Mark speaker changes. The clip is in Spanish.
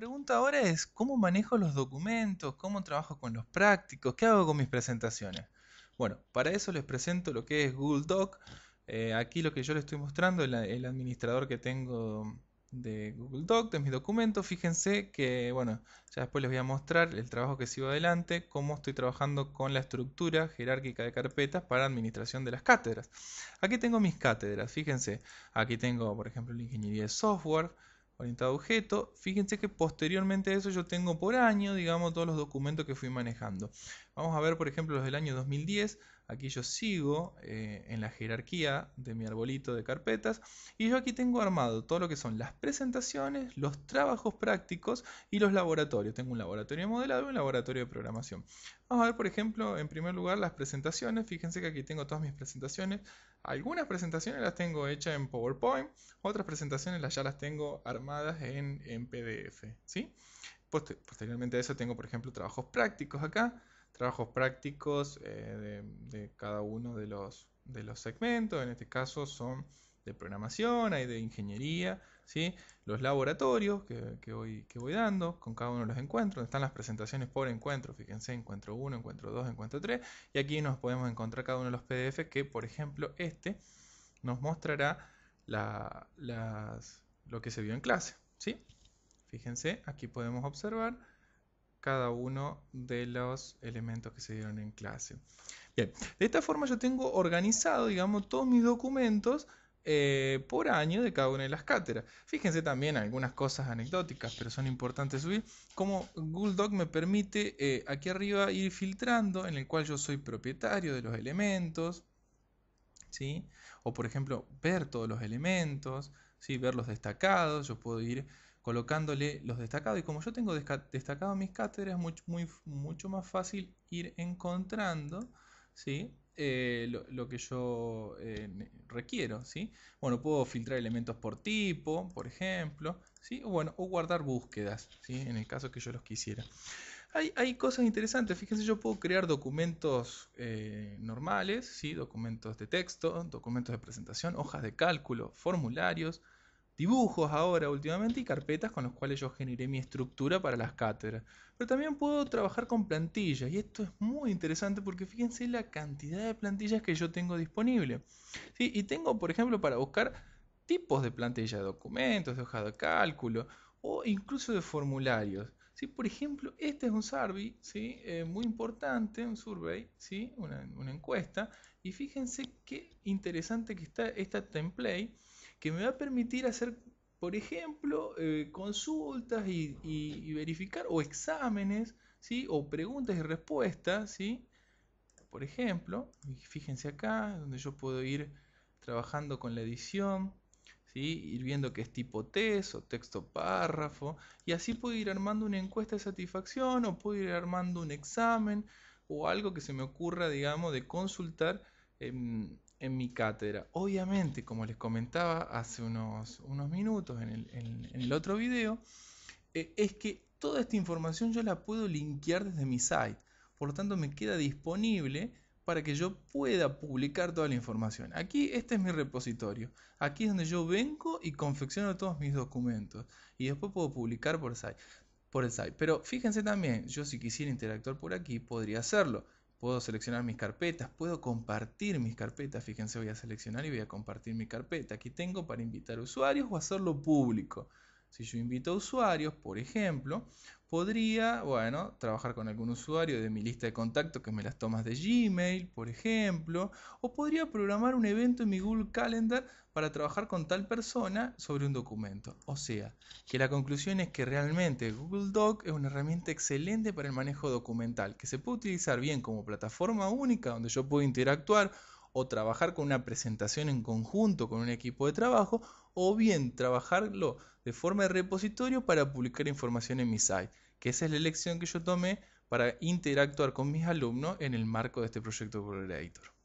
Speaker 1: pregunta ahora es, ¿cómo manejo los documentos? ¿Cómo trabajo con los prácticos? ¿Qué hago con mis presentaciones? Bueno, para eso les presento lo que es Google Doc. Eh, aquí lo que yo les estoy mostrando, el, el administrador que tengo de Google Doc, de mis documentos. Fíjense que, bueno, ya después les voy a mostrar el trabajo que sigo adelante, cómo estoy trabajando con la estructura jerárquica de carpetas para administración de las cátedras. Aquí tengo mis cátedras, fíjense, aquí tengo, por ejemplo, la ingeniería de software, orientado objeto. Fíjense que posteriormente a eso yo tengo por año, digamos, todos los documentos que fui manejando. Vamos a ver, por ejemplo, los del año 2010. Aquí yo sigo eh, en la jerarquía de mi arbolito de carpetas y yo aquí tengo armado todo lo que son las presentaciones, los trabajos prácticos y los laboratorios. Tengo un laboratorio de modelado y un laboratorio de programación. Vamos a ver, por ejemplo, en primer lugar las presentaciones. Fíjense que aquí tengo todas mis presentaciones. Algunas presentaciones las tengo hechas en PowerPoint, otras presentaciones las ya las tengo armadas en, PDF. ¿sí? posteriormente a eso tengo, por ejemplo, trabajos prácticos acá trabajos prácticos eh, de, cada uno de los, de los segmentos. En este caso son de programación, hay de ingeniería, ¿sí? los laboratorios que, voy, que voy dando con cada uno de los encuentros, están las presentaciones por encuentro, fíjense, encuentro 1, encuentro 2, encuentro 3, y aquí nos podemos encontrar cada uno de los PDF que, por ejemplo, este nos mostrará lo que se vio en clase. ¿sí? Fíjense, aquí podemos observar cada uno de los elementos que se dieron en clase. Bien, de esta forma yo tengo organizado, digamos, todos mis documentos eh, por año de cada una de las cátedras. Fíjense también algunas cosas anecdóticas, pero son importantes subir, como Google Doc me permite eh, aquí arriba ir filtrando, en el cual yo soy propietario de los elementos, ¿sí? O por ejemplo, ver todos los elementos, ¿sí? Ver los destacados, yo puedo ir colocándole los destacados. Y como yo tengo destacado mis cátedras, es mucho más fácil ir encontrando ¿sí? Eh, lo, que yo eh, requiero. ¿sí? Bueno, puedo filtrar elementos por tipo, por ejemplo, ¿sí? o, bueno, o guardar búsquedas, ¿sí? en el caso que yo los quisiera. Hay, cosas interesantes, fíjense, yo puedo crear documentos eh, normales, ¿sí? documentos de texto, documentos de presentación, hojas de cálculo, formularios, dibujos ahora últimamente y carpetas con las cuales yo generé mi estructura para las cátedras. Pero también puedo trabajar con plantillas y esto es muy interesante porque fíjense la cantidad de plantillas que yo tengo disponible. Y tengo, por ejemplo, para buscar tipos de plantillas de documentos, de hojas de cálculo o incluso de formularios. ¿Sí? Por ejemplo, este es un survey ¿sí? Eh, muy importante, un survey, ¿sí? Una, una encuesta. Y fíjense qué interesante que está esta template que me va a permitir hacer, por ejemplo, eh, consultas y, verificar o exámenes, ¿sí? o preguntas y respuestas, ¿sí? por ejemplo, fíjense acá, donde yo puedo ir trabajando con la edición, ¿sí? ir viendo qué es tipo test o texto párrafo, y así puedo ir armando una encuesta de satisfacción o puedo ir armando un examen o algo que se me ocurra, digamos, de consultar em, en mi cátedra. Obviamente, como les comentaba hace unos, unos minutos en el, otro video, eh, es que toda esta información yo la puedo linkear desde mi site. Por lo tanto, me queda disponible para que yo pueda publicar toda la información. Aquí este es mi repositorio. Aquí es donde yo vengo y confecciono todos mis documentos. Y después puedo publicar por, site, por el site. Pero fíjense también, yo si quisiera interactuar por aquí, podría hacerlo puedo seleccionar mis carpetas, puedo compartir mis carpetas, fíjense voy a seleccionar y voy a compartir mi carpeta, aquí tengo para invitar usuarios o hacerlo público. Si yo invito a usuarios, por ejemplo, podría, bueno, trabajar con algún usuario de mi lista de contacto que me las tomas de Gmail, por ejemplo, o podría programar un evento en mi Google Calendar para trabajar con tal persona sobre un documento. O sea, que la conclusión es que realmente Google Doc es una herramienta excelente para el manejo documental, que se puede utilizar bien como plataforma única donde yo puedo interactuar o trabajar con una presentación en conjunto con un equipo de trabajo, o bien trabajarlo de forma de repositorio para publicar información en mi site, que esa es la elección que yo tomé para interactuar con mis alumnos en el marco de este proyecto Editor.